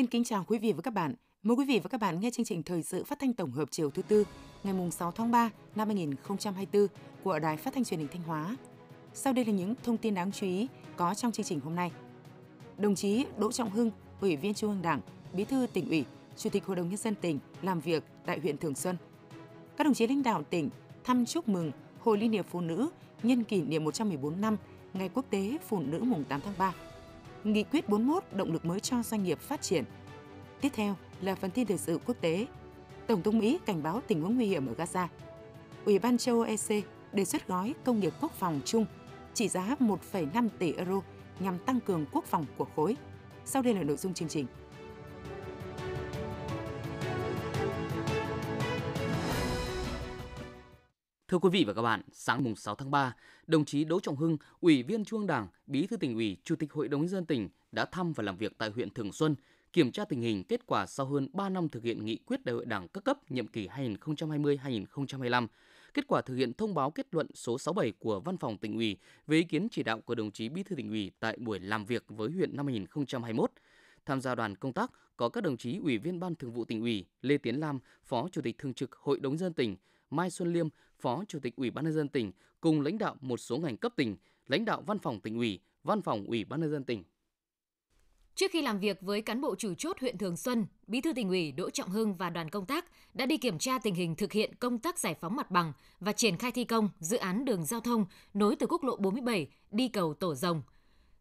Xin kính chào quý vị và các bạn. Mời quý vị và các bạn nghe chương trình thời sự phát thanh tổng hợp chiều thứ tư, ngày mùng 6 tháng 3 năm 2024 của Đài Phát thanh Truyền hình Thanh Hóa. Sau đây là những thông tin đáng chú ý có trong chương trình hôm nay. Đồng chí Đỗ Trọng Hưng, Ủy viên Trung ương Đảng, Bí thư tỉnh ủy, Chủ tịch Hội đồng nhân dân tỉnh làm việc tại huyện Thường Xuân. Các đồng chí lãnh đạo tỉnh thăm chúc mừng Hội Liên hiệp Phụ nữ nhân kỷ niệm 114 năm Ngày Quốc tế Phụ nữ mùng 8 tháng 3 Nghị quyết 41 động lực mới cho doanh nghiệp phát triển. Tiếp theo là phần tin thời sự quốc tế. Tổng thống Mỹ cảnh báo tình huống nguy hiểm ở Gaza. Ủy ban châu Âu EC đề xuất gói công nghiệp quốc phòng chung trị giá 1,5 tỷ euro nhằm tăng cường quốc phòng của khối. Sau đây là nội dung chương trình. Thưa quý vị và các bạn, sáng mùng 6 tháng 3, đồng chí Đỗ Trọng Hưng, Ủy viên Trung Đảng, Bí thư tỉnh ủy, Chủ tịch Hội đồng dân tỉnh đã thăm và làm việc tại huyện Thường Xuân, kiểm tra tình hình kết quả sau hơn 3 năm thực hiện nghị quyết đại hội Đảng các cấp nhiệm kỳ 2020-2025, kết quả thực hiện thông báo kết luận số 67 của Văn phòng tỉnh ủy về ý kiến chỉ đạo của đồng chí Bí thư tỉnh ủy tại buổi làm việc với huyện năm 2021. Tham gia đoàn công tác có các đồng chí Ủy viên Ban Thường vụ tỉnh ủy Lê Tiến Lam, Phó Chủ tịch Thường trực Hội đồng dân tỉnh, Mai Xuân Liêm, Phó Chủ tịch Ủy ban nhân dân tỉnh cùng lãnh đạo một số ngành cấp tỉnh, lãnh đạo Văn phòng tỉnh ủy, Văn phòng Ủy ban nhân dân tỉnh. Trước khi làm việc với cán bộ chủ chốt huyện Thường Xuân, Bí thư tỉnh ủy Đỗ Trọng Hưng và đoàn công tác đã đi kiểm tra tình hình thực hiện công tác giải phóng mặt bằng và triển khai thi công dự án đường giao thông nối từ quốc lộ 47 đi cầu Tổ Rồng.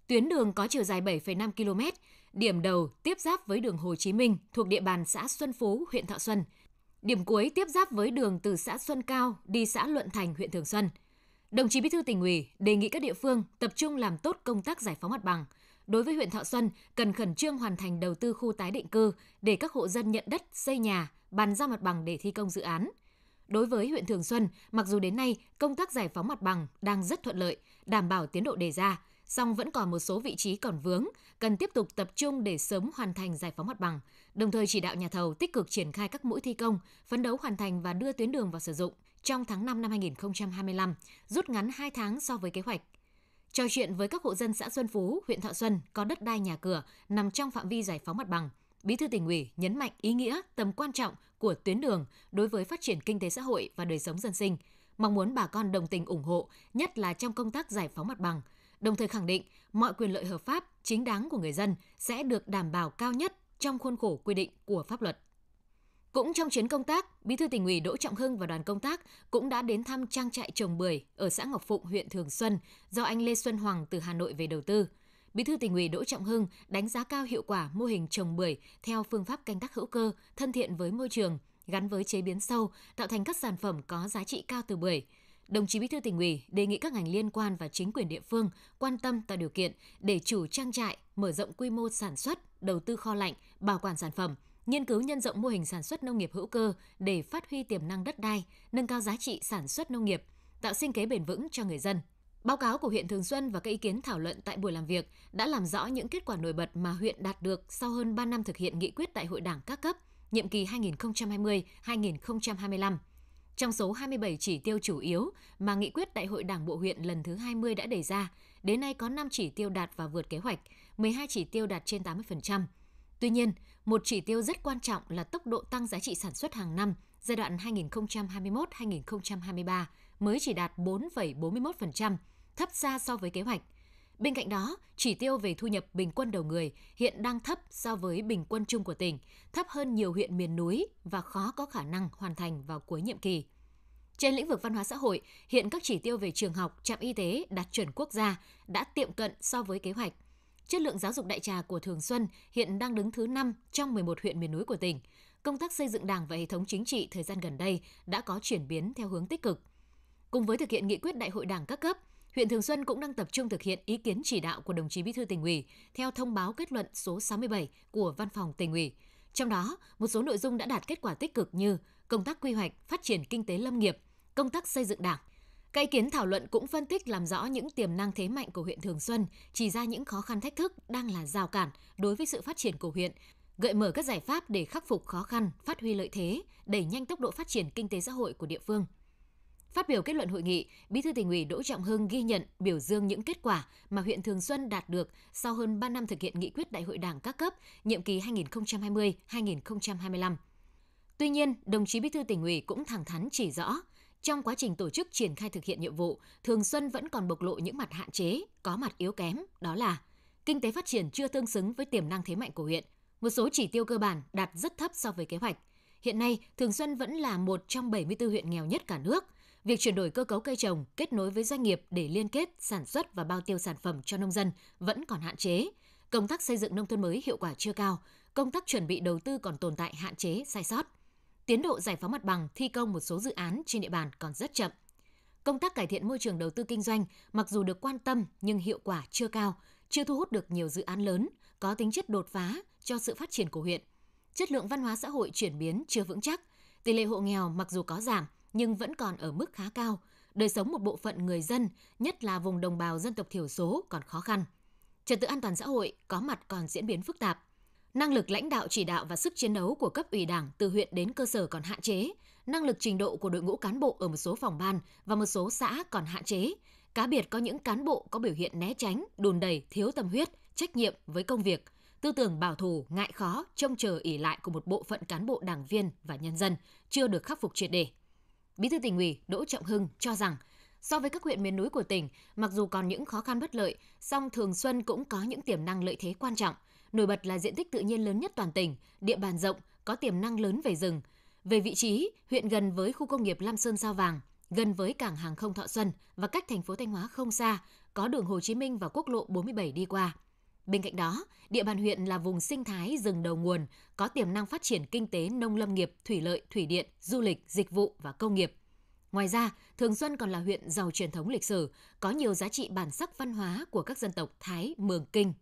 Tuyến đường có chiều dài 7,5 km, điểm đầu tiếp giáp với đường Hồ Chí Minh thuộc địa bàn xã Xuân Phú, huyện Thọ Xuân – Điểm cuối tiếp giáp với đường từ xã Xuân Cao đi xã Luận Thành, huyện Thường Xuân. Đồng chí Bí thư tỉnh ủy đề nghị các địa phương tập trung làm tốt công tác giải phóng mặt bằng. Đối với huyện Thọ Xuân, cần khẩn trương hoàn thành đầu tư khu tái định cư để các hộ dân nhận đất, xây nhà, bàn giao mặt bằng để thi công dự án. Đối với huyện Thường Xuân, mặc dù đến nay công tác giải phóng mặt bằng đang rất thuận lợi, đảm bảo tiến độ đề ra, song vẫn còn một số vị trí còn vướng, cần tiếp tục tập trung để sớm hoàn thành giải phóng mặt bằng, đồng thời chỉ đạo nhà thầu tích cực triển khai các mũi thi công, phấn đấu hoàn thành và đưa tuyến đường vào sử dụng trong tháng 5 năm 2025, rút ngắn 2 tháng so với kế hoạch. Trò chuyện với các hộ dân xã Xuân Phú, huyện Thọ Xuân có đất đai nhà cửa nằm trong phạm vi giải phóng mặt bằng, Bí thư tỉnh ủy nhấn mạnh ý nghĩa, tầm quan trọng của tuyến đường đối với phát triển kinh tế xã hội và đời sống dân sinh, mong muốn bà con đồng tình ủng hộ, nhất là trong công tác giải phóng mặt bằng – đồng thời khẳng định mọi quyền lợi hợp pháp, chính đáng của người dân sẽ được đảm bảo cao nhất trong khuôn khổ quy định của pháp luật. Cũng trong chuyến công tác, Bí thư tỉnh ủy Đỗ Trọng Hưng và đoàn công tác cũng đã đến thăm trang trại trồng bưởi ở xã Ngọc Phụng, huyện Thường Xuân do anh Lê Xuân Hoàng từ Hà Nội về đầu tư. Bí thư tỉnh ủy Đỗ Trọng Hưng đánh giá cao hiệu quả mô hình trồng bưởi theo phương pháp canh tác hữu cơ, thân thiện với môi trường, gắn với chế biến sâu, tạo thành các sản phẩm có giá trị cao từ bưởi đồng chí Bí thư tỉnh ủy đề nghị các ngành liên quan và chính quyền địa phương quan tâm tạo điều kiện để chủ trang trại mở rộng quy mô sản xuất, đầu tư kho lạnh, bảo quản sản phẩm, nghiên cứu nhân rộng mô hình sản xuất nông nghiệp hữu cơ để phát huy tiềm năng đất đai, nâng cao giá trị sản xuất nông nghiệp, tạo sinh kế bền vững cho người dân. Báo cáo của huyện Thường Xuân và các ý kiến thảo luận tại buổi làm việc đã làm rõ những kết quả nổi bật mà huyện đạt được sau hơn 3 năm thực hiện nghị quyết tại hội Đảng các cấp, nhiệm kỳ 2020-2025 trong số 27 chỉ tiêu chủ yếu mà nghị quyết Đại hội Đảng bộ huyện lần thứ 20 đã đề ra, đến nay có 5 chỉ tiêu đạt và vượt kế hoạch, 12 chỉ tiêu đạt trên 80%. Tuy nhiên, một chỉ tiêu rất quan trọng là tốc độ tăng giá trị sản xuất hàng năm giai đoạn 2021-2023 mới chỉ đạt 4,41%, thấp xa so với kế hoạch – Bên cạnh đó, chỉ tiêu về thu nhập bình quân đầu người hiện đang thấp so với bình quân chung của tỉnh, thấp hơn nhiều huyện miền núi và khó có khả năng hoàn thành vào cuối nhiệm kỳ. Trên lĩnh vực văn hóa xã hội, hiện các chỉ tiêu về trường học, trạm y tế đạt chuẩn quốc gia đã tiệm cận so với kế hoạch. Chất lượng giáo dục đại trà của Thường Xuân hiện đang đứng thứ 5 trong 11 huyện miền núi của tỉnh. Công tác xây dựng Đảng và hệ thống chính trị thời gian gần đây đã có chuyển biến theo hướng tích cực. Cùng với thực hiện nghị quyết Đại hội Đảng các cấp, Huyện Thường Xuân cũng đang tập trung thực hiện ý kiến chỉ đạo của đồng chí Bí thư tỉnh ủy theo thông báo kết luận số 67 của Văn phòng tỉnh ủy. Trong đó, một số nội dung đã đạt kết quả tích cực như công tác quy hoạch, phát triển kinh tế lâm nghiệp, công tác xây dựng đảng. Các ý kiến thảo luận cũng phân tích làm rõ những tiềm năng thế mạnh của huyện Thường Xuân, chỉ ra những khó khăn thách thức đang là rào cản đối với sự phát triển của huyện, gợi mở các giải pháp để khắc phục khó khăn, phát huy lợi thế, đẩy nhanh tốc độ phát triển kinh tế xã hội của địa phương – Phát biểu kết luận hội nghị, Bí thư tỉnh ủy Đỗ Trọng Hưng ghi nhận biểu dương những kết quả mà huyện Thường Xuân đạt được sau hơn 3 năm thực hiện nghị quyết đại hội đảng các cấp, nhiệm kỳ 2020-2025. Tuy nhiên, đồng chí Bí thư tỉnh ủy cũng thẳng thắn chỉ rõ, trong quá trình tổ chức triển khai thực hiện nhiệm vụ, Thường Xuân vẫn còn bộc lộ những mặt hạn chế, có mặt yếu kém, đó là kinh tế phát triển chưa tương xứng với tiềm năng thế mạnh của huyện, một số chỉ tiêu cơ bản đạt rất thấp so với kế hoạch. Hiện nay, Thường Xuân vẫn là một trong 74 huyện nghèo nhất cả nước – Việc chuyển đổi cơ cấu cây trồng, kết nối với doanh nghiệp để liên kết, sản xuất và bao tiêu sản phẩm cho nông dân vẫn còn hạn chế. Công tác xây dựng nông thôn mới hiệu quả chưa cao, công tác chuẩn bị đầu tư còn tồn tại hạn chế, sai sót. Tiến độ giải phóng mặt bằng, thi công một số dự án trên địa bàn còn rất chậm. Công tác cải thiện môi trường đầu tư kinh doanh mặc dù được quan tâm nhưng hiệu quả chưa cao, chưa thu hút được nhiều dự án lớn có tính chất đột phá cho sự phát triển của huyện. Chất lượng văn hóa xã hội chuyển biến chưa vững chắc, tỷ lệ hộ nghèo mặc dù có giảm nhưng vẫn còn ở mức khá cao, đời sống một bộ phận người dân, nhất là vùng đồng bào dân tộc thiểu số còn khó khăn. Trật tự an toàn xã hội có mặt còn diễn biến phức tạp. Năng lực lãnh đạo chỉ đạo và sức chiến đấu của cấp ủy Đảng từ huyện đến cơ sở còn hạn chế, năng lực trình độ của đội ngũ cán bộ ở một số phòng ban và một số xã còn hạn chế. Cá biệt có những cán bộ có biểu hiện né tránh, đùn đẩy, thiếu tâm huyết, trách nhiệm với công việc, tư tưởng bảo thủ, ngại khó, trông chờ ỉ lại của một bộ phận cán bộ đảng viên và nhân dân chưa được khắc phục triệt để. Bí thư tỉnh ủy Đỗ Trọng Hưng cho rằng so với các huyện miền núi của tỉnh, mặc dù còn những khó khăn bất lợi, song Thường Xuân cũng có những tiềm năng lợi thế quan trọng. Nổi bật là diện tích tự nhiên lớn nhất toàn tỉnh, địa bàn rộng, có tiềm năng lớn về rừng. Về vị trí, huyện gần với khu công nghiệp Lam Sơn Sao Vàng, gần với cảng hàng không Thọ Xuân và cách thành phố Thanh Hóa không xa, có đường Hồ Chí Minh và quốc lộ 47 đi qua. Bên cạnh đó, địa bàn huyện là vùng sinh thái rừng đầu nguồn, có tiềm năng phát triển kinh tế nông lâm nghiệp, thủy lợi, thủy điện, du lịch, dịch vụ và công nghiệp. Ngoài ra, Thường Xuân còn là huyện giàu truyền thống lịch sử, có nhiều giá trị bản sắc văn hóa của các dân tộc Thái, Mường, Kinh.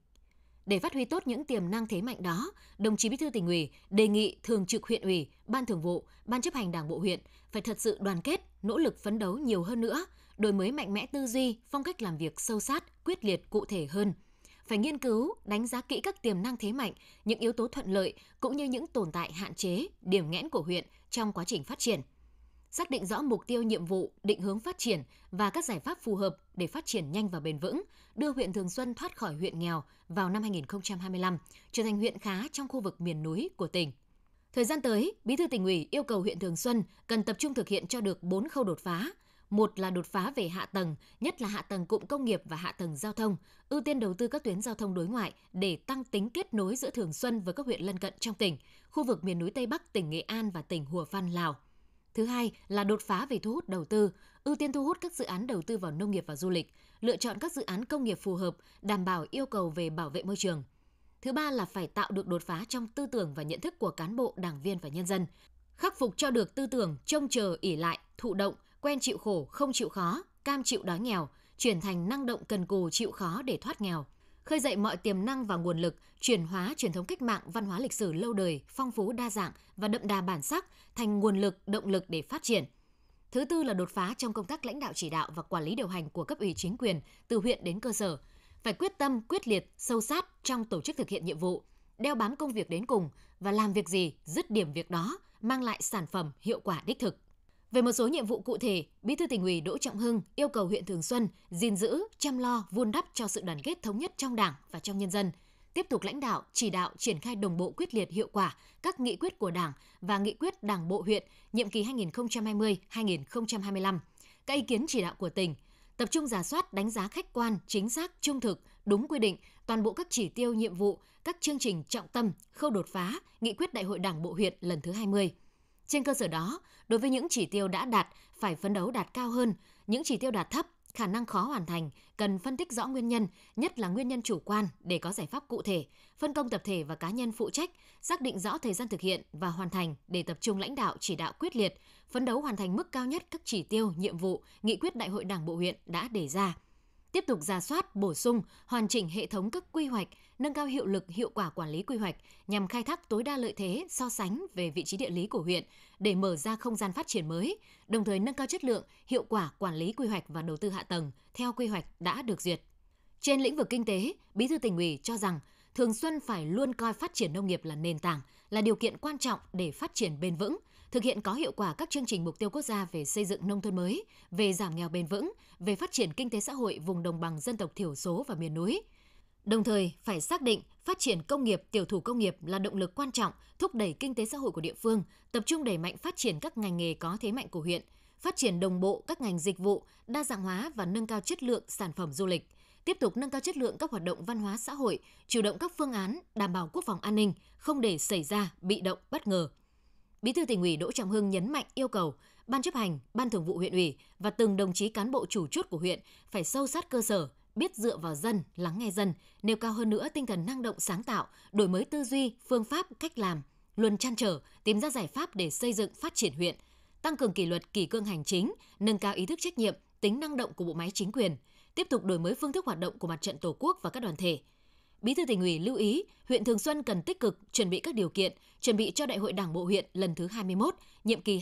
Để phát huy tốt những tiềm năng thế mạnh đó, đồng chí Bí thư tỉnh ủy đề nghị Thường trực huyện ủy, Ban Thường vụ, Ban chấp hành Đảng bộ huyện phải thật sự đoàn kết, nỗ lực phấn đấu nhiều hơn nữa, đổi mới mạnh mẽ tư duy, phong cách làm việc sâu sát, quyết liệt cụ thể hơn – phải nghiên cứu, đánh giá kỹ các tiềm năng thế mạnh, những yếu tố thuận lợi cũng như những tồn tại hạn chế, điểm nghẽn của huyện trong quá trình phát triển. Xác định rõ mục tiêu nhiệm vụ, định hướng phát triển và các giải pháp phù hợp để phát triển nhanh và bền vững, đưa huyện Thường Xuân thoát khỏi huyện nghèo vào năm 2025, trở thành huyện khá trong khu vực miền núi của tỉnh. Thời gian tới, Bí thư tỉnh ủy yêu cầu huyện Thường Xuân cần tập trung thực hiện cho được 4 khâu đột phá – một là đột phá về hạ tầng, nhất là hạ tầng cụm công nghiệp và hạ tầng giao thông, ưu tiên đầu tư các tuyến giao thông đối ngoại để tăng tính kết nối giữa Thường Xuân với các huyện lân cận trong tỉnh, khu vực miền núi Tây Bắc, tỉnh Nghệ An và tỉnh Hùa Phan, Lào. Thứ hai là đột phá về thu hút đầu tư, ưu tiên thu hút các dự án đầu tư vào nông nghiệp và du lịch, lựa chọn các dự án công nghiệp phù hợp, đảm bảo yêu cầu về bảo vệ môi trường. Thứ ba là phải tạo được đột phá trong tư tưởng và nhận thức của cán bộ, đảng viên và nhân dân, khắc phục cho được tư tưởng trông chờ ỉ lại, thụ động, quen chịu khổ, không chịu khó, cam chịu đói nghèo, chuyển thành năng động cần cù chịu khó để thoát nghèo, khơi dậy mọi tiềm năng và nguồn lực, chuyển hóa truyền thống cách mạng văn hóa lịch sử lâu đời, phong phú đa dạng và đậm đà bản sắc thành nguồn lực, động lực để phát triển. Thứ tư là đột phá trong công tác lãnh đạo chỉ đạo và quản lý điều hành của cấp ủy chính quyền từ huyện đến cơ sở, phải quyết tâm, quyết liệt, sâu sát trong tổ chức thực hiện nhiệm vụ, đeo bám công việc đến cùng và làm việc gì, dứt điểm việc đó, mang lại sản phẩm hiệu quả đích thực. Về một số nhiệm vụ cụ thể, Bí thư tỉnh ủy Đỗ Trọng Hưng yêu cầu huyện Thường Xuân gìn giữ, chăm lo, vun đắp cho sự đoàn kết thống nhất trong Đảng và trong nhân dân, tiếp tục lãnh đạo, chỉ đạo triển khai đồng bộ quyết liệt hiệu quả các nghị quyết của Đảng và nghị quyết Đảng bộ huyện nhiệm kỳ 2020-2025, các ý kiến chỉ đạo của tỉnh, tập trung giả soát đánh giá khách quan, chính xác, trung thực, đúng quy định toàn bộ các chỉ tiêu nhiệm vụ, các chương trình trọng tâm, khâu đột phá, nghị quyết Đại hội Đảng bộ huyện lần thứ 20 trên cơ sở đó, đối với những chỉ tiêu đã đạt phải phấn đấu đạt cao hơn, những chỉ tiêu đạt thấp khả năng khó hoàn thành cần phân tích rõ nguyên nhân, nhất là nguyên nhân chủ quan để có giải pháp cụ thể, phân công tập thể và cá nhân phụ trách, xác định rõ thời gian thực hiện và hoàn thành để tập trung lãnh đạo chỉ đạo quyết liệt, phấn đấu hoàn thành mức cao nhất các chỉ tiêu, nhiệm vụ, nghị quyết đại hội Đảng bộ huyện đã đề ra tiếp tục ra soát, bổ sung, hoàn chỉnh hệ thống các quy hoạch, nâng cao hiệu lực hiệu quả quản lý quy hoạch nhằm khai thác tối đa lợi thế so sánh về vị trí địa lý của huyện để mở ra không gian phát triển mới, đồng thời nâng cao chất lượng, hiệu quả quản lý quy hoạch và đầu tư hạ tầng theo quy hoạch đã được duyệt. Trên lĩnh vực kinh tế, Bí thư tỉnh ủy cho rằng Thường Xuân phải luôn coi phát triển nông nghiệp là nền tảng, là điều kiện quan trọng để phát triển bền vững, thực hiện có hiệu quả các chương trình mục tiêu quốc gia về xây dựng nông thôn mới, về giảm nghèo bền vững, về phát triển kinh tế xã hội vùng đồng bằng dân tộc thiểu số và miền núi. Đồng thời, phải xác định phát triển công nghiệp, tiểu thủ công nghiệp là động lực quan trọng thúc đẩy kinh tế xã hội của địa phương, tập trung đẩy mạnh phát triển các ngành nghề có thế mạnh của huyện, phát triển đồng bộ các ngành dịch vụ, đa dạng hóa và nâng cao chất lượng sản phẩm du lịch tiếp tục nâng cao chất lượng các hoạt động văn hóa xã hội, chủ động các phương án đảm bảo quốc phòng an ninh, không để xảy ra bị động bất ngờ. Bí thư tỉnh ủy Đỗ Trọng Hưng nhấn mạnh yêu cầu ban chấp hành, ban thường vụ huyện ủy và từng đồng chí cán bộ chủ chốt của huyện phải sâu sát cơ sở, biết dựa vào dân, lắng nghe dân, nêu cao hơn nữa tinh thần năng động sáng tạo, đổi mới tư duy, phương pháp, cách làm, luôn chăn trở, tìm ra giải pháp để xây dựng phát triển huyện, tăng cường kỷ luật kỷ cương hành chính, nâng cao ý thức trách nhiệm, tính năng động của bộ máy chính quyền, tiếp tục đổi mới phương thức hoạt động của mặt trận Tổ quốc và các đoàn thể, Bí thư tỉnh ủy lưu ý, huyện Thường Xuân cần tích cực chuẩn bị các điều kiện, chuẩn bị cho Đại hội Đảng bộ huyện lần thứ 21, nhiệm kỳ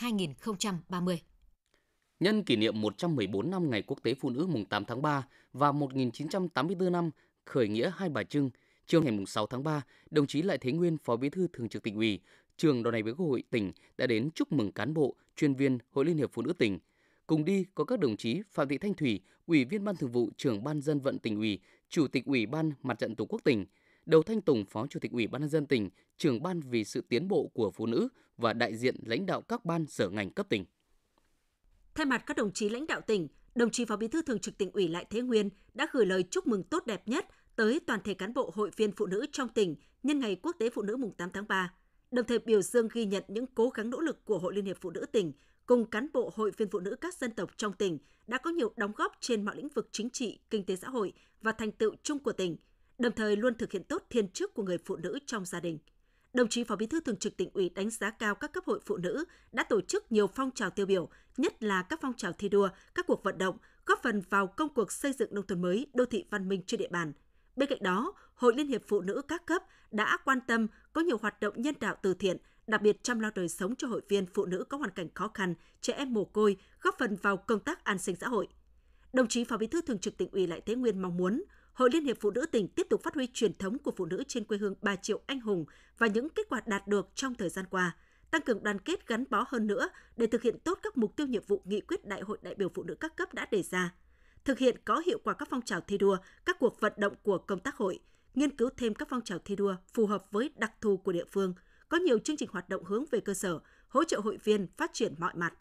2025-2030. Nhân kỷ niệm 114 năm Ngày Quốc tế Phụ nữ mùng 8 tháng 3 và 1984 năm khởi nghĩa Hai Bà Trưng, chiều ngày 6 tháng 3, đồng chí Lại Thế Nguyên, Phó Bí thư Thường trực Tỉnh ủy, Trường Đoàn đại biểu Quốc hội tỉnh đã đến chúc mừng cán bộ, chuyên viên Hội Liên hiệp Phụ nữ tỉnh. Cùng đi có các đồng chí Phạm Thị Thanh Thủy, Ủy viên Ban Thường vụ, Trưởng Ban Dân vận Tỉnh ủy, Chủ tịch Ủy ban Mặt trận Tổ quốc tỉnh, Đầu Thanh Tùng Phó Chủ tịch Ủy ban nhân dân tỉnh, trưởng ban vì sự tiến bộ của phụ nữ và đại diện lãnh đạo các ban sở ngành cấp tỉnh. Thay mặt các đồng chí lãnh đạo tỉnh, đồng chí Phó Bí thư Thường trực tỉnh ủy Lại Thế Nguyên đã gửi lời chúc mừng tốt đẹp nhất tới toàn thể cán bộ hội viên phụ nữ trong tỉnh nhân ngày Quốc tế Phụ nữ mùng 8 tháng 3, đồng thời biểu dương ghi nhận những cố gắng nỗ lực của Hội Liên hiệp Phụ nữ tỉnh cùng cán bộ Hội Viên Phụ Nữ các dân tộc trong tỉnh đã có nhiều đóng góp trên mọi lĩnh vực chính trị, kinh tế xã hội và thành tựu chung của tỉnh, đồng thời luôn thực hiện tốt thiên chức của người phụ nữ trong gia đình. Đồng chí Phó Bí thư Thường trực Tỉnh ủy đánh giá cao các cấp hội phụ nữ đã tổ chức nhiều phong trào tiêu biểu, nhất là các phong trào thi đua, các cuộc vận động, góp phần vào công cuộc xây dựng nông thôn mới, đô thị văn minh trên địa bàn. Bên cạnh đó, Hội Liên hiệp Phụ nữ các cấp đã quan tâm có nhiều hoạt động nhân đạo từ thiện, đặc biệt chăm lo đời sống cho hội viên phụ nữ có hoàn cảnh khó khăn, trẻ em mồ côi, góp phần vào công tác an sinh xã hội. Đồng chí Phó Bí thư Thường trực tỉnh ủy Lại Thế Nguyên mong muốn Hội Liên hiệp Phụ nữ tỉnh tiếp tục phát huy truyền thống của phụ nữ trên quê hương Bà Triệu Anh Hùng và những kết quả đạt được trong thời gian qua, tăng cường đoàn kết gắn bó hơn nữa để thực hiện tốt các mục tiêu nhiệm vụ nghị quyết Đại hội đại biểu phụ nữ các cấp đã đề ra, thực hiện có hiệu quả các phong trào thi đua, các cuộc vận động của công tác hội, nghiên cứu thêm các phong trào thi đua phù hợp với đặc thù của địa phương – có nhiều chương trình hoạt động hướng về cơ sở, hỗ trợ hội viên phát triển mọi mặt.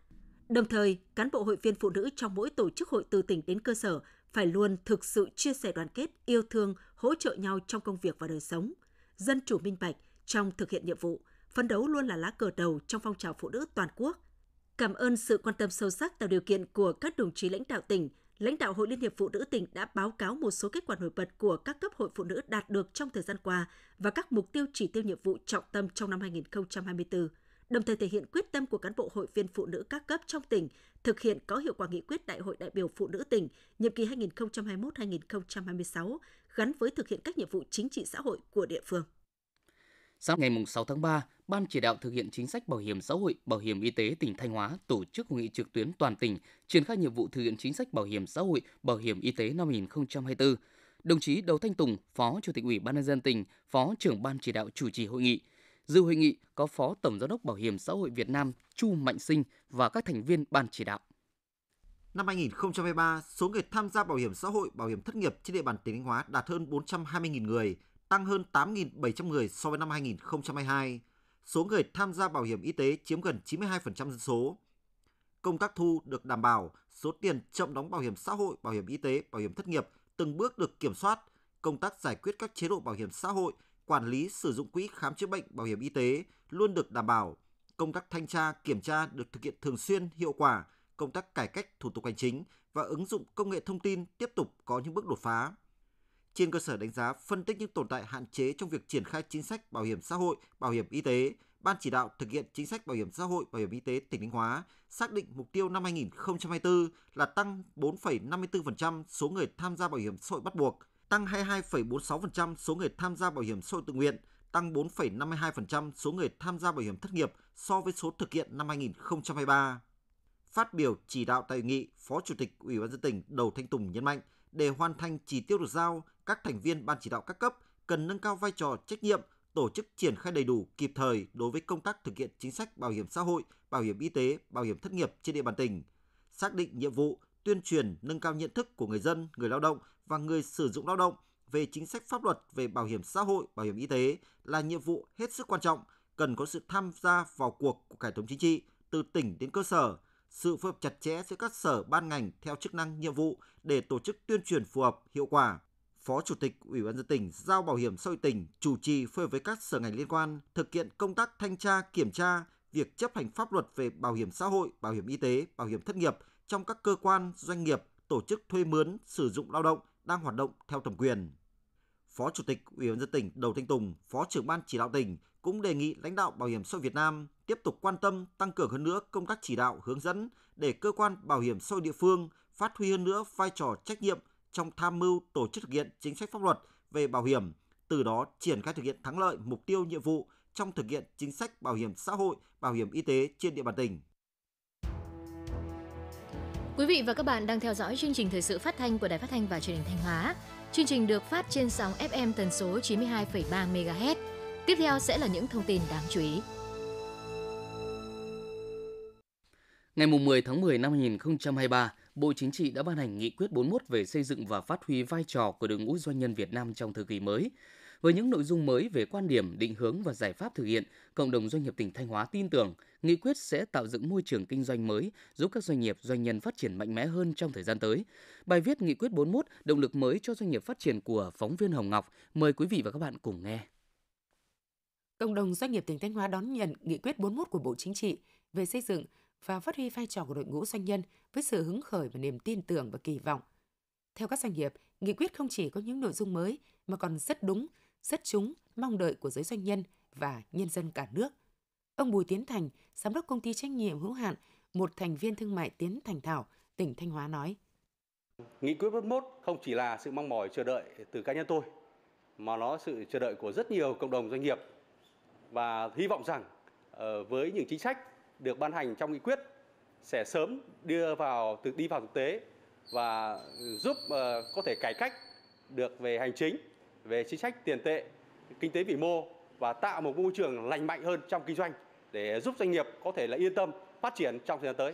Đồng thời, cán bộ hội viên phụ nữ trong mỗi tổ chức hội từ tỉnh đến cơ sở phải luôn thực sự chia sẻ đoàn kết, yêu thương, hỗ trợ nhau trong công việc và đời sống, dân chủ minh bạch trong thực hiện nhiệm vụ, phấn đấu luôn là lá cờ đầu trong phong trào phụ nữ toàn quốc. Cảm ơn sự quan tâm sâu sắc tạo điều kiện của các đồng chí lãnh đạo tỉnh, lãnh đạo Hội Liên hiệp Phụ nữ tỉnh đã báo cáo một số kết quả nổi bật của các cấp hội phụ nữ đạt được trong thời gian qua và các mục tiêu chỉ tiêu nhiệm vụ trọng tâm trong năm 2024, đồng thời thể hiện quyết tâm của cán bộ hội viên phụ nữ các cấp trong tỉnh thực hiện có hiệu quả nghị quyết Đại hội đại biểu phụ nữ tỉnh nhiệm kỳ 2021-2026 gắn với thực hiện các nhiệm vụ chính trị xã hội của địa phương. Sáng ngày 6 tháng 3, Ban chỉ đạo thực hiện chính sách bảo hiểm xã hội, bảo hiểm y tế tỉnh Thanh Hóa tổ chức hội nghị trực tuyến toàn tỉnh triển khai nhiệm vụ thực hiện chính sách bảo hiểm xã hội, bảo hiểm y tế năm 2024. Đồng chí Đầu Thanh Tùng, Phó Chủ tịch Ủy ban nhân dân tỉnh, Phó trưởng Ban chỉ đạo chủ trì hội nghị. Dự hội nghị có Phó Tổng Giám đốc Bảo hiểm xã hội Việt Nam Chu Mạnh Sinh và các thành viên ban chỉ đạo. Năm 2023, số người tham gia bảo hiểm xã hội, bảo hiểm thất nghiệp trên địa bàn tỉnh Thanh Hóa đạt hơn 420.000 người, tăng hơn 8.700 người so với năm 2022. Số người tham gia bảo hiểm y tế chiếm gần 92% dân số. Công tác thu được đảm bảo, số tiền chậm đóng bảo hiểm xã hội, bảo hiểm y tế, bảo hiểm thất nghiệp từng bước được kiểm soát, công tác giải quyết các chế độ bảo hiểm xã hội, quản lý sử dụng quỹ khám chữa bệnh, bảo hiểm y tế luôn được đảm bảo. Công tác thanh tra, kiểm tra được thực hiện thường xuyên, hiệu quả, công tác cải cách thủ tục hành chính và ứng dụng công nghệ thông tin tiếp tục có những bước đột phá trên cơ sở đánh giá phân tích những tồn tại hạn chế trong việc triển khai chính sách bảo hiểm xã hội, bảo hiểm y tế, Ban chỉ đạo thực hiện chính sách bảo hiểm xã hội, bảo hiểm y tế tỉnh Ninh Hóa xác định mục tiêu năm 2024 là tăng 4,54% số người tham gia bảo hiểm xã hội bắt buộc, tăng 22,46% số người tham gia bảo hiểm xã hội tự nguyện, tăng 4,52% số người tham gia bảo hiểm thất nghiệp so với số thực hiện năm 2023. Phát biểu chỉ đạo tại nghị, Phó Chủ tịch Ủy ban dân tỉnh Đầu Thanh Tùng nhấn mạnh, để hoàn thành chỉ tiêu được giao, các thành viên ban chỉ đạo các cấp cần nâng cao vai trò trách nhiệm, tổ chức triển khai đầy đủ kịp thời đối với công tác thực hiện chính sách bảo hiểm xã hội, bảo hiểm y tế, bảo hiểm thất nghiệp trên địa bàn tỉnh. Xác định nhiệm vụ tuyên truyền nâng cao nhận thức của người dân, người lao động và người sử dụng lao động về chính sách pháp luật về bảo hiểm xã hội, bảo hiểm y tế là nhiệm vụ hết sức quan trọng, cần có sự tham gia vào cuộc của cả hệ thống chính trị từ tỉnh đến cơ sở, sự phối hợp chặt chẽ giữa các sở ban ngành theo chức năng nhiệm vụ để tổ chức tuyên truyền phù hợp, hiệu quả Phó Chủ tịch Ủy ban dân tỉnh giao Bảo hiểm xã hội tỉnh chủ trì phối hợp với các sở ngành liên quan thực hiện công tác thanh tra, kiểm tra việc chấp hành pháp luật về bảo hiểm xã hội, bảo hiểm y tế, bảo hiểm thất nghiệp trong các cơ quan, doanh nghiệp, tổ chức thuê mướn, sử dụng lao động đang hoạt động theo thẩm quyền. Phó Chủ tịch Ủy ban dân tỉnh Đầu Thanh Tùng, Phó trưởng ban chỉ đạo tỉnh cũng đề nghị lãnh đạo Bảo hiểm xã hội Việt Nam tiếp tục quan tâm tăng cường hơn nữa công tác chỉ đạo hướng dẫn để cơ quan bảo hiểm xã hội địa phương phát huy hơn nữa vai trò trách nhiệm trong tham mưu tổ chức thực hiện chính sách pháp luật về bảo hiểm, từ đó triển khai thực hiện thắng lợi mục tiêu nhiệm vụ trong thực hiện chính sách bảo hiểm xã hội, bảo hiểm y tế trên địa bàn tỉnh. Quý vị và các bạn đang theo dõi chương trình thời sự phát thanh của Đài Phát thanh và Truyền hình Thanh Hóa. Chương trình được phát trên sóng FM tần số 92,3 MHz. Tiếp theo sẽ là những thông tin đáng chú ý. Ngày 10 tháng 10 năm 2023, Bộ Chính trị đã ban hành nghị quyết 41 về xây dựng và phát huy vai trò của đội ngũ doanh nhân Việt Nam trong thời kỳ mới. Với những nội dung mới về quan điểm, định hướng và giải pháp thực hiện, cộng đồng doanh nghiệp tỉnh Thanh Hóa tin tưởng nghị quyết sẽ tạo dựng môi trường kinh doanh mới, giúp các doanh nghiệp, doanh nhân phát triển mạnh mẽ hơn trong thời gian tới. Bài viết Nghị quyết 41 động lực mới cho doanh nghiệp phát triển của phóng viên Hồng Ngọc, mời quý vị và các bạn cùng nghe. Cộng đồng doanh nghiệp tỉnh Thanh Hóa đón nhận nghị quyết 41 của Bộ Chính trị về xây dựng và phát huy vai trò của đội ngũ doanh nhân với sự hứng khởi và niềm tin tưởng và kỳ vọng. Theo các doanh nghiệp, nghị quyết không chỉ có những nội dung mới mà còn rất đúng, rất trúng mong đợi của giới doanh nhân và nhân dân cả nước. Ông Bùi Tiến Thành, giám đốc công ty trách nhiệm hữu hạn một thành viên thương mại Tiến Thành Thảo, tỉnh Thanh Hóa nói. Nghị quyết 41 không chỉ là sự mong mỏi chờ đợi từ cá nhân tôi, mà nó sự chờ đợi của rất nhiều cộng đồng doanh nghiệp và hy vọng rằng ờ, với những chính sách được ban hành trong nghị quyết sẽ sớm đưa vào từ đi vào thực tế và giúp ờ, có thể cải cách được về hành chính, về chính sách tiền tệ, kinh tế vĩ mô và tạo một môi trường lành mạnh hơn trong kinh doanh để giúp doanh nghiệp có thể là yên tâm phát triển trong thời gian tới.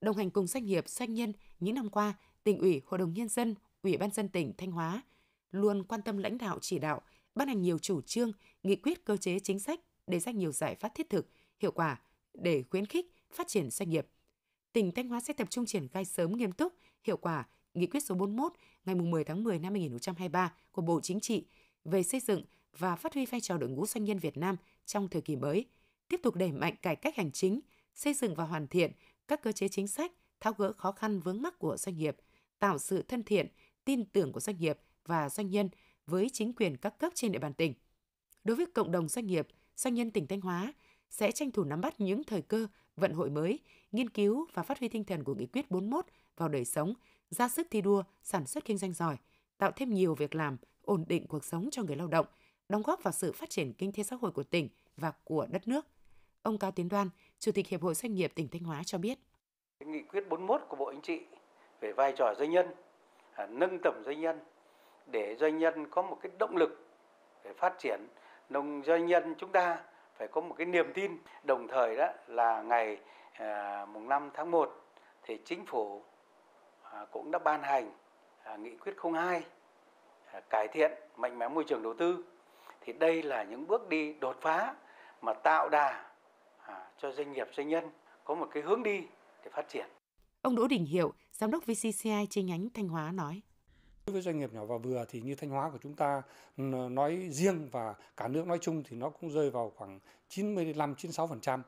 Đồng hành cùng doanh nghiệp, doanh nhân, những năm qua, tỉnh ủy, hội đồng nhân dân, ủy ban dân tỉnh Thanh Hóa luôn quan tâm lãnh đạo chỉ đạo, ban hành nhiều chủ trương, nghị quyết cơ chế chính sách, để ra nhiều giải pháp thiết thực, hiệu quả để khuyến khích phát triển doanh nghiệp. Tỉnh Thanh Hóa sẽ tập trung triển khai sớm nghiêm túc, hiệu quả Nghị quyết số 41 ngày 10 tháng 10 năm 2023 của Bộ Chính trị về xây dựng và phát huy vai trò đội ngũ doanh nhân Việt Nam trong thời kỳ mới, tiếp tục đẩy mạnh cải cách hành chính, xây dựng và hoàn thiện các cơ chế chính sách, tháo gỡ khó khăn vướng mắc của doanh nghiệp, tạo sự thân thiện, tin tưởng của doanh nghiệp và doanh nhân với chính quyền các cấp trên địa bàn tỉnh. Đối với cộng đồng doanh nghiệp, doanh nhân tỉnh Thanh Hóa sẽ tranh thủ nắm bắt những thời cơ, vận hội mới, nghiên cứu và phát huy tinh thần của nghị quyết 41 vào đời sống, ra sức thi đua, sản xuất kinh doanh giỏi, tạo thêm nhiều việc làm, ổn định cuộc sống cho người lao động, đóng góp vào sự phát triển kinh tế xã hội của tỉnh và của đất nước. Ông Cao Tiến Đoan, Chủ tịch Hiệp hội Doanh nghiệp tỉnh Thanh Hóa cho biết. Nghị quyết 41 của Bộ Chính trị về vai trò doanh nhân, à, nâng tầm doanh nhân để doanh nhân có một cái động lực để phát triển nông doanh nhân chúng ta phải có một cái niềm tin đồng thời đó là ngày à, mùng 5 tháng 1 thì chính phủ à, cũng đã ban hành à, nghị quyết 02 cải thiện mạnh mẽ môi trường đầu tư thì đây là những bước đi đột phá mà tạo đà cho doanh nghiệp doanh nhân có một cái hướng đi để phát triển. Ông Đỗ Đình Hiệu, giám đốc VCCI chi nhánh Thanh Hóa nói: Đối với doanh nghiệp nhỏ và vừa thì như Thanh Hóa của chúng ta ừ, nói riêng và cả nước nói chung thì nó cũng rơi vào khoảng 95-96%.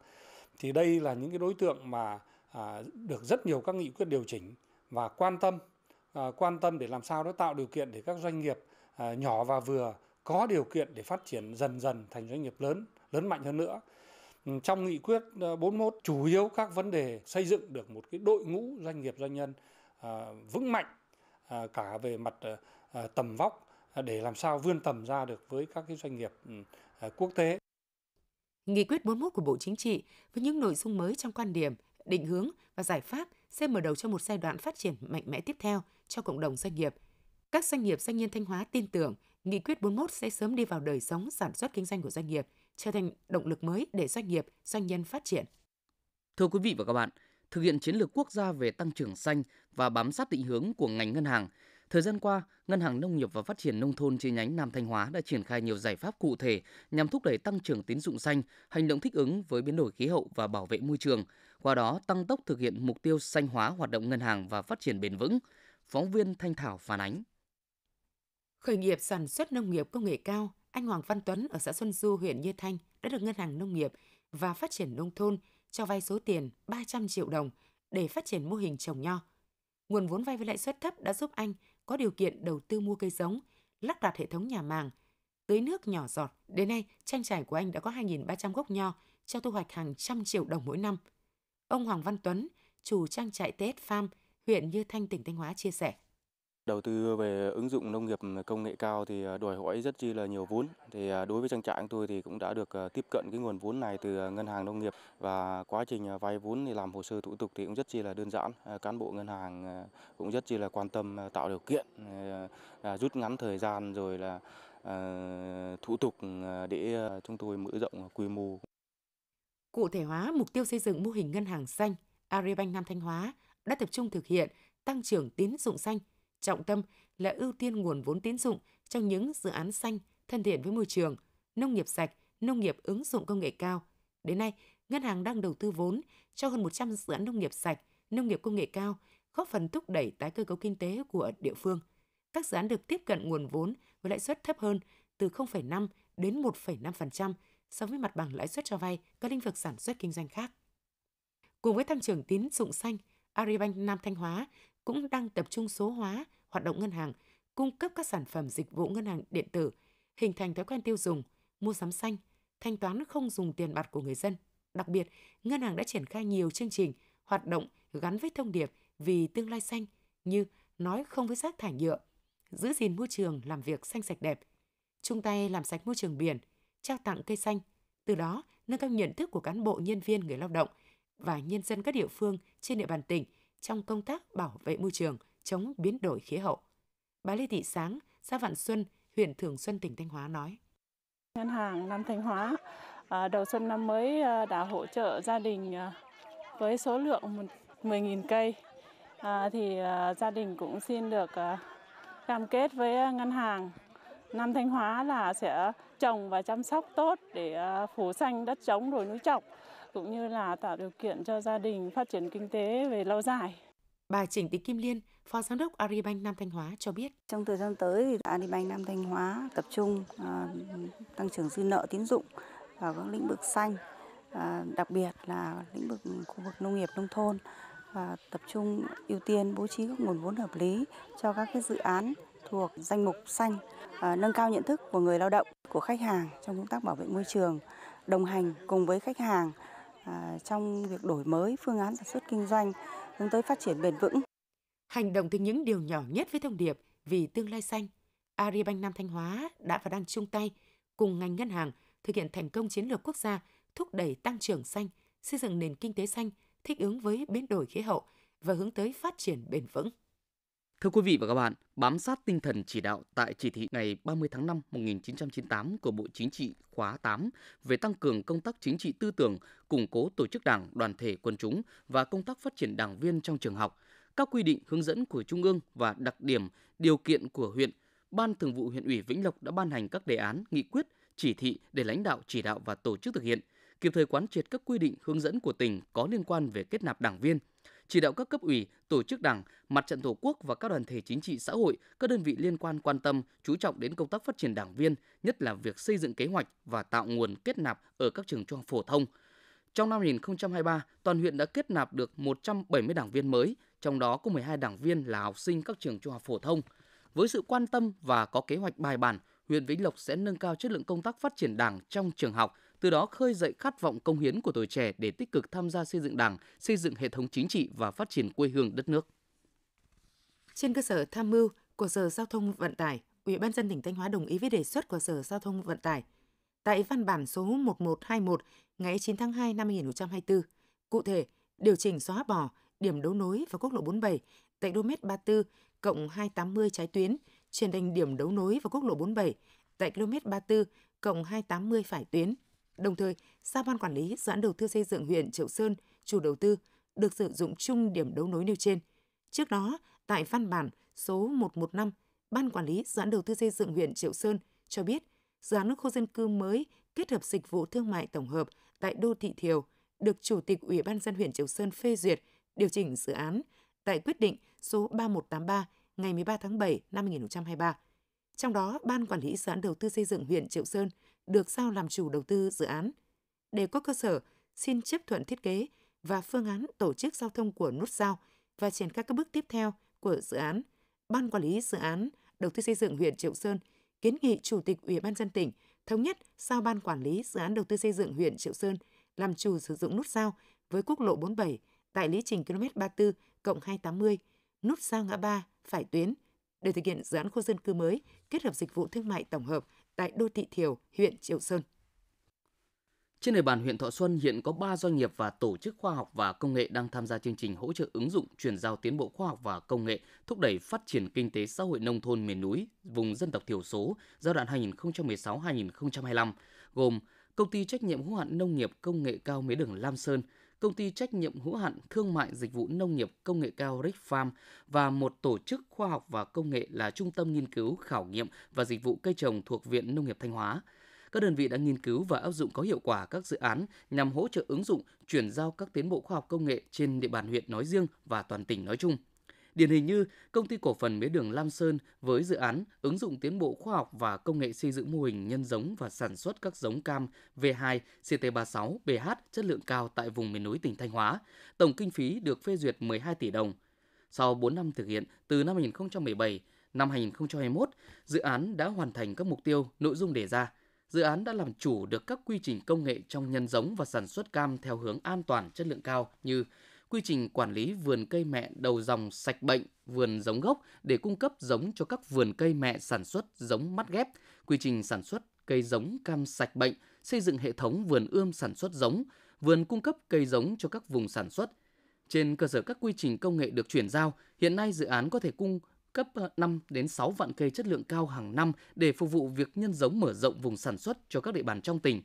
Thì đây là những cái đối tượng mà à, được rất nhiều các nghị quyết điều chỉnh và quan tâm à, quan tâm để làm sao đó tạo điều kiện để các doanh nghiệp à, nhỏ và vừa có điều kiện để phát triển dần dần thành doanh nghiệp lớn lớn mạnh hơn nữa ừ, trong nghị quyết 41 ờ, chủ yếu các vấn đề xây dựng được một cái đội ngũ doanh nghiệp doanh nhân à, vững mạnh À, cả về mặt à, à, tầm vóc để làm sao vươn tầm ra được với các cái doanh nghiệp ừ, quốc tế. Nghị quyết 41 của Bộ Chính trị với những nội dung mới trong quan điểm, định hướng và giải pháp sẽ mở đầu cho một giai đoạn phát triển mạnh mẽ tiếp theo cho cộng đồng doanh nghiệp. Các doanh nghiệp doanh nhân Thanh Hóa tin tưởng Nghị quyết 41 sẽ sớm đi vào đời sống sản xuất kinh doanh của doanh nghiệp, trở thành động lực mới để doanh nghiệp, doanh nhân phát triển. Thưa quý vị và các bạn, thực hiện chiến lược quốc gia về tăng trưởng xanh và bám sát định hướng của ngành ngân hàng. Thời gian qua, Ngân hàng Nông nghiệp và Phát triển Nông thôn chi nhánh Nam Thanh Hóa đã triển khai nhiều giải pháp cụ thể nhằm thúc đẩy tăng trưởng tín dụng xanh, hành động thích ứng với biến đổi khí hậu và bảo vệ môi trường, qua đó tăng tốc thực hiện mục tiêu xanh hóa hoạt động ngân hàng và phát triển bền vững. Phóng viên Thanh Thảo phản ánh. Khởi nghiệp sản xuất nông nghiệp công nghệ cao, anh Hoàng Văn Tuấn ở xã Xuân Du, huyện Như Thanh đã được Ngân hàng Nông nghiệp và Phát triển Nông thôn cho vay số tiền 300 triệu đồng để phát triển mô hình trồng nho. Nguồn vốn vay với lãi suất thấp đã giúp anh có điều kiện đầu tư mua cây giống, lắp đặt hệ thống nhà màng, tưới nước nhỏ giọt. Đến nay, trang trại của anh đã có 2.300 gốc nho cho thu hoạch hàng trăm triệu đồng mỗi năm. Ông Hoàng Văn Tuấn, chủ trang trại TS Farm, huyện Như Thanh, tỉnh Thanh Hóa chia sẻ. Đầu tư về ứng dụng nông nghiệp ừ, công nghệ cao thì ờ, đòi hỏi rất chi là nhiều vốn. Thì ờ, đối với trang trại chúng tôi thì cũng đã được ờ, tiếp cận cái nguồn vốn này từ ngân hàng nông nghiệp và quá trình vay vốn thì làm hồ sơ thủ tục thì cũng rất chi là đơn giản. Cán bộ ngân hàng cũng rất chi là quan tâm tạo điều kiện à, rút ngắn thời gian rồi là thủ tục ừ, để chúng tôi mở rộng quy mô. Cụ thể hóa mục tiêu xây dựng mô hình ngân hàng xanh, Agribank Nam Thanh Hóa đã tập trung thực hiện tăng trưởng tín dụng xanh Trọng tâm là ưu tiên nguồn vốn tín dụng trong những dự án xanh, thân thiện với môi trường, nông nghiệp sạch, nông nghiệp ứng dụng công nghệ cao. Đến nay, ngân hàng đang đầu tư vốn cho hơn 100 dự án nông nghiệp sạch, nông nghiệp công nghệ cao, góp phần thúc đẩy tái cơ cấu kinh tế của địa phương. Các dự án được tiếp cận nguồn vốn với lãi suất thấp hơn từ 0,5 đến 1,5% so với mặt bằng lãi suất cho vay các lĩnh vực sản xuất kinh doanh khác. Cùng với tăng trưởng tín dụng xanh, Agribank Nam Thanh Hóa cũng đang tập trung số hóa hoạt động ngân hàng, cung cấp các sản phẩm dịch vụ ngân hàng điện tử, hình thành thói quen tiêu dùng, mua sắm xanh, thanh toán không dùng tiền mặt của người dân. Đặc biệt, ngân hàng đã triển khai nhiều chương trình, hoạt động gắn với thông điệp vì tương lai xanh như nói không với rác thải nhựa, giữ gìn môi trường làm việc xanh sạch đẹp, chung tay làm sạch môi trường biển, trao tặng cây xanh, từ đó nâng cao nhận thức của cán bộ, nhân viên, người lao động và nhân dân các địa phương trên địa bàn tỉnh – trong công tác bảo vệ môi trường, chống biến đổi khí hậu. Bà Lê Thị Sáng, xã Vạn Xuân, huyện Thường Xuân, tỉnh Thanh Hóa nói. Ngân hàng Nam Thanh Hóa à, đầu xuân năm mới à, đã hỗ trợ gia đình à, với số lượng 10.000 cây. Thì gia đình cũng xin được cam kết với ngân hàng Nam Thanh Hóa là sẽ trồng và chăm sóc tốt để phủ xanh đất trống đồi núi trọc cũng như là tạo điều kiện cho gia đình phát triển kinh tế về lâu dài. Bà Trịnh Thị Kim Liên, Phó Giám đốc Agribank Nam Thanh Hóa cho biết. Trong thời gian tới thì Agribank Nam Thanh Hóa tập trung uh, tăng trưởng dư nợ tín dụng vào các lĩnh vực xanh, uh, đặc biệt là lĩnh vực khu vực nông nghiệp nông thôn và tập trung ưu tiên bố trí các nguồn vốn hợp lý cho các cái dự án thuộc danh mục xanh, uh, nâng cao nhận thức của người lao động, của khách hàng trong công tác bảo vệ môi trường, đồng hành cùng với khách hàng À, trong việc đổi mới phương án sản xuất kinh doanh hướng tới phát triển bền vững. Hành động từ những điều nhỏ nhất với thông điệp vì tương lai xanh, Agribank Nam Thanh Hóa đã và đang chung tay cùng ngành ngân hàng thực hiện thành công chiến lược quốc gia thúc đẩy tăng trưởng xanh, xây dựng nền kinh tế xanh thích ứng với biến đổi khí hậu và hướng tới phát triển bền vững. Thưa quý vị và các bạn, bám sát tinh thần chỉ đạo tại chỉ thị ngày 30 tháng 5 1998 của Bộ Chính trị khóa 8 về tăng cường công tác chính trị tư tưởng, củng cố tổ chức đảng, đoàn thể quần chúng và công tác phát triển đảng viên trong trường học, các quy định hướng dẫn của Trung ương và đặc điểm, điều kiện của huyện, Ban Thường vụ huyện ủy Vĩnh Lộc đã ban hành các đề án, nghị quyết, chỉ thị để lãnh đạo chỉ đạo và tổ chức thực hiện, kịp thời quán triệt các quy định hướng dẫn của tỉnh có liên quan về kết nạp đảng viên, chỉ đạo các cấp ủy, tổ chức đảng, mặt trận tổ quốc và các đoàn thể chính trị xã hội, các đơn vị liên quan quan tâm, chú trọng đến công tác phát triển đảng viên, nhất là việc xây dựng kế hoạch và tạo nguồn kết nạp ở các trường trung học phổ thông. Trong năm 2023, toàn huyện đã kết nạp được 170 đảng viên mới, trong đó có 12 đảng viên là học sinh các trường trung học phổ thông. Với sự quan tâm và có kế hoạch bài bản, huyện Vĩnh Lộc sẽ nâng cao chất lượng công tác phát triển đảng trong trường học, từ đó khơi dậy khát vọng công hiến của tuổi trẻ để tích cực tham gia xây dựng Đảng, xây dựng hệ thống chính trị và phát triển quê hương đất nước. Trên cơ sở tham mưu của Sở Giao thông Vận tải, Ủy ban dân tỉnh Thanh Hóa đồng ý với đề xuất của Sở Giao thông Vận tải. Tại văn bản số 1121 ngày 9 tháng 2 năm 2024, cụ thể điều chỉnh xóa bỏ điểm đấu nối vào quốc lộ 47 tại km 34 cộng 280 trái tuyến, chuyển thành điểm đấu nối vào quốc lộ 47 tại km 34 cộng 280 phải tuyến. Đồng thời, giao ban quản lý dự án đầu tư xây dựng huyện Triệu Sơn, chủ đầu tư được sử dụng chung điểm đấu nối nêu trên. Trước đó, tại văn bản số 115, Ban quản lý dự án đầu tư xây dựng huyện Triệu Sơn cho biết dự án khu dân cư mới kết hợp dịch vụ thương mại tổng hợp tại đô thị Thiều được Chủ tịch Ủy ban dân huyện Triệu Sơn phê duyệt điều chỉnh dự án tại quyết định số 3183 ngày 13 tháng 7 năm 2023. Trong đó, Ban Quản lý Dự án Đầu tư xây dựng huyện Triệu Sơn được giao làm chủ đầu tư dự án. Để có cơ sở, xin chấp thuận thiết kế và phương án tổ chức giao thông của nút giao và triển khai các bước tiếp theo của dự án. Ban quản lý dự án đầu tư xây dựng huyện Triệu Sơn kiến nghị Chủ tịch Ủy ban dân tỉnh thống nhất sao Ban quản lý dự án đầu tư xây dựng huyện Triệu Sơn làm chủ sử dụng nút giao với quốc lộ 47 tại lý trình km 34 cộng 280, nút giao ngã ba phải tuyến để thực hiện dự án khu dân cư mới kết hợp dịch vụ thương mại tổng hợp tại đô thị Thiều, huyện Triệu Sơn. Trên địa bàn huyện Thọ Xuân hiện có 3 doanh nghiệp và tổ chức khoa học và công nghệ đang tham gia chương trình hỗ trợ ứng dụng chuyển giao tiến bộ khoa học và công nghệ thúc đẩy phát triển kinh tế xã hội nông thôn miền núi, vùng dân tộc thiểu số giai đoạn 2016-2025 gồm công ty trách nhiệm hữu hạn nông nghiệp công nghệ cao mía đường Lam Sơn, công ty trách nhiệm hữu hạn thương mại dịch vụ nông nghiệp công nghệ cao Rick Farm và một tổ chức khoa học và công nghệ là Trung tâm Nghiên cứu, Khảo nghiệm và Dịch vụ cây trồng thuộc Viện Nông nghiệp Thanh Hóa. Các đơn vị đã nghiên cứu và áp dụng có hiệu quả các dự án nhằm hỗ trợ ứng dụng, chuyển giao các tiến bộ khoa học công nghệ trên địa bàn huyện nói riêng và toàn tỉnh nói chung – Điển hình như công ty cổ phần mía đường Lam Sơn với dự án ứng dụng tiến bộ khoa học và công nghệ xây dựng mô hình nhân giống và sản xuất các giống cam V2 CT36 BH chất lượng cao tại vùng miền núi tỉnh Thanh Hóa. Tổng kinh phí được phê duyệt 12 tỷ đồng. Sau 4 năm thực hiện, từ năm 2017 năm 2021, dự án đã hoàn thành các mục tiêu, nội dung đề ra. Dự án đã làm chủ được các quy trình công nghệ trong nhân giống và sản xuất cam theo hướng an toàn chất lượng cao như quy trình quản lý vườn cây mẹ đầu dòng sạch bệnh, vườn giống gốc để cung cấp giống cho các vườn cây mẹ sản xuất giống mắt ghép, quy trình sản xuất cây giống cam sạch bệnh, xây dựng hệ thống vườn ươm sản xuất giống, vườn cung cấp cây giống cho các vùng sản xuất. Trên cơ sở các quy trình công nghệ được chuyển giao, hiện nay dự án có thể cung cấp 5 ờ, đến 6 vạn cây chất lượng cao hàng năm để phục vụ việc nhân giống mở rộng vùng sản xuất cho các địa bàn trong tỉnh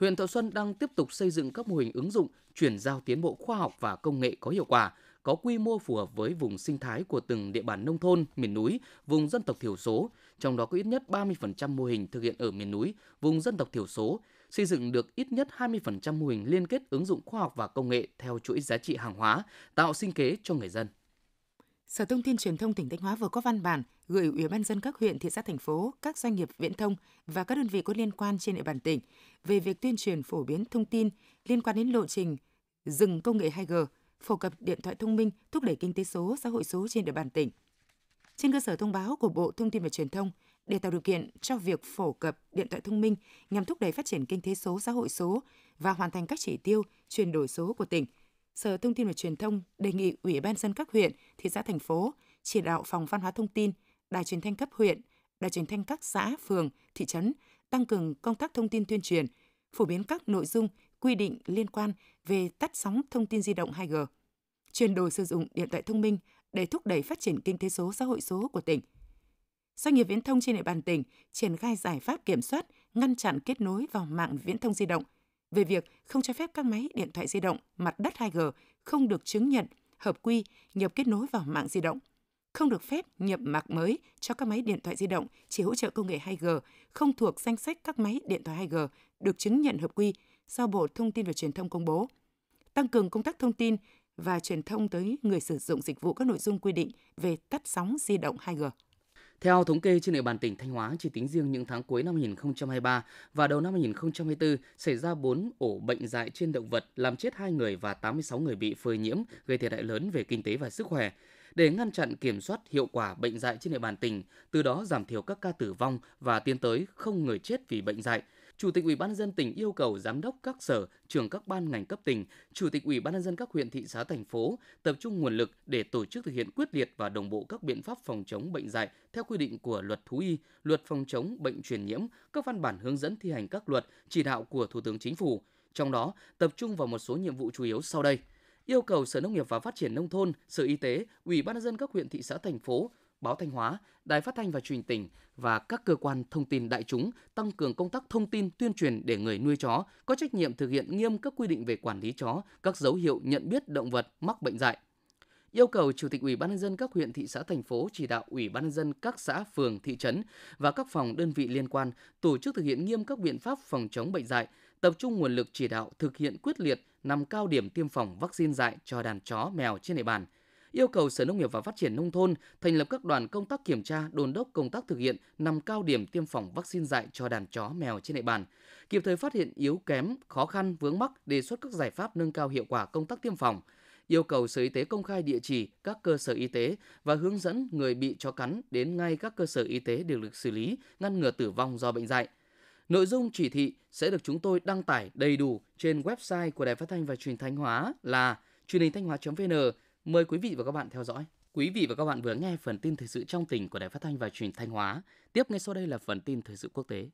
huyện Thọ Xuân đang tiếp tục xây dựng các mô hình ứng dụng, chuyển giao tiến bộ khoa học và công nghệ có hiệu quả, có quy mô phù hợp với vùng sinh thái của từng địa bàn nông thôn, miền núi, vùng dân tộc thiểu số, trong đó có ít nhất 30% mô hình thực hiện ở miền núi, vùng dân tộc thiểu số, xây dựng được ít nhất 20% mô hình liên kết ứng dụng khoa học và công nghệ theo chuỗi giá trị hàng hóa, tạo sinh kế cho người dân. Sở Thông tin Truyền thông tỉnh Thanh Hóa vừa có văn bản gửi Ủy ban dân các huyện, thị xã, thành phố, các doanh nghiệp viễn thông và các đơn vị có liên quan trên địa bàn tỉnh về việc tuyên truyền phổ biến thông tin liên quan đến lộ trình dừng công nghệ 2G, phổ cập điện thoại thông minh, thúc đẩy kinh tế số, xã hội số trên địa bàn tỉnh. Trên cơ sở thông báo của Bộ Thông tin và Truyền thông, để tạo điều kiện cho việc phổ cập điện thoại thông minh nhằm thúc đẩy phát triển kinh tế số, xã hội số và hoàn thành các chỉ tiêu chuyển đổi số của tỉnh, Sở Thông tin và Truyền thông đề nghị Ủy ban dân các huyện, thị xã thành phố chỉ đạo phòng văn hóa thông tin, đài truyền thanh cấp huyện, đài truyền thanh các xã, phường, thị trấn tăng cường công tác thông tin tuyên truyền, phổ biến các nội dung quy định liên quan về tắt sóng thông tin di động 2G, chuyển đổi sử dụng điện thoại thông minh để thúc đẩy phát triển kinh tế số, xã hội số của tỉnh. Doanh nghiệp viễn thông trên địa bàn tỉnh triển khai giải pháp kiểm soát, ngăn chặn kết nối vào mạng viễn thông di động – về việc không cho phép các máy điện thoại di động mặt đất 2G không được chứng nhận, hợp quy, nhập kết nối vào mạng di động, không được phép nhập mạc mới cho các máy điện thoại di động chỉ hỗ trợ công nghệ 2G, không thuộc danh sách các máy điện thoại 2G được chứng nhận hợp quy do Bộ Thông tin và Truyền thông công bố. Tăng cường công tác thông tin và truyền thông tới người sử dụng dịch vụ các nội dung quy định về tắt sóng di động 2G. Theo thống kê trên địa bàn tỉnh Thanh Hóa, chỉ tính riêng những tháng cuối năm 2023 và đầu năm 2024 xảy ra 4 ổ bệnh dại trên động vật làm chết 2 người và 86 người bị phơi nhiễm gây thiệt hại lớn về kinh tế và sức khỏe. Để ngăn chặn kiểm soát hiệu quả bệnh dại trên địa bàn tỉnh, từ đó giảm thiểu các ca tử vong và tiến tới không người chết vì bệnh dại – Chủ tịch Ủy ban nhân dân tỉnh yêu cầu giám đốc các sở, trưởng các ban ngành cấp tỉnh, chủ tịch Ủy ban nhân dân các huyện thị xã thành phố tập trung nguồn lực để tổ chức thực hiện quyết liệt và đồng bộ các biện pháp phòng chống bệnh dạy theo quy định của Luật thú y, Luật phòng chống bệnh truyền nhiễm, các văn bản hướng dẫn thi hành các luật, chỉ đạo của Thủ tướng Chính phủ. Trong đó, tập trung vào một số nhiệm vụ chủ yếu sau đây yêu cầu Sở Nông nghiệp và Phát triển nông thôn, Sở Y tế, Ủy ban nhân dân các huyện thị xã thành phố Báo Thanh Hóa, Đài Phát thanh và Truyền hình tỉnh và các cơ quan thông tin đại chúng tăng cường công tác thông tin tuyên truyền để người nuôi chó có trách nhiệm thực hiện nghiêm các quy định về quản lý chó, các dấu hiệu nhận biết động vật mắc bệnh dạy. Yêu cầu Chủ tịch Ủy ban nhân dân các huyện thị xã thành phố chỉ đạo Ủy ban nhân dân các xã phường thị trấn và các phòng đơn vị liên quan tổ chức thực hiện nghiêm các biện pháp phòng chống bệnh dạy, tập trung nguồn lực chỉ đạo thực hiện quyết liệt nằm cao điểm tiêm phòng vaccine dạy cho đàn chó mèo trên địa bàn – yêu cầu Sở Nông nghiệp và Phát triển Nông thôn thành lập các đoàn công tác kiểm tra, đồn đốc công tác thực hiện nằm cao điểm tiêm phòng vaccine dạy cho đàn chó mèo trên địa bàn, kịp thời phát hiện yếu kém, khó khăn, vướng mắc, đề xuất các giải pháp nâng cao hiệu quả công tác tiêm phòng, yêu cầu Sở Y tế công khai địa chỉ các cơ sở y tế và hướng dẫn người bị chó cắn đến ngay các cơ sở y tế để được xử lý, ngăn ngừa tử vong do bệnh dạy. Nội dung chỉ thị sẽ được chúng tôi đăng tải đầy đủ trên website của Đài Phát thanh và Truyền thanh Hóa là truyền hình thanh hóa.vn Mời quý vị và các bạn theo dõi. Quý vị và các bạn vừa nghe phần tin thời sự trong tỉnh của Đài Phát thanh và Truyền Thanh Hóa. Tiếp ngay sau đây là phần tin thời sự quốc tế.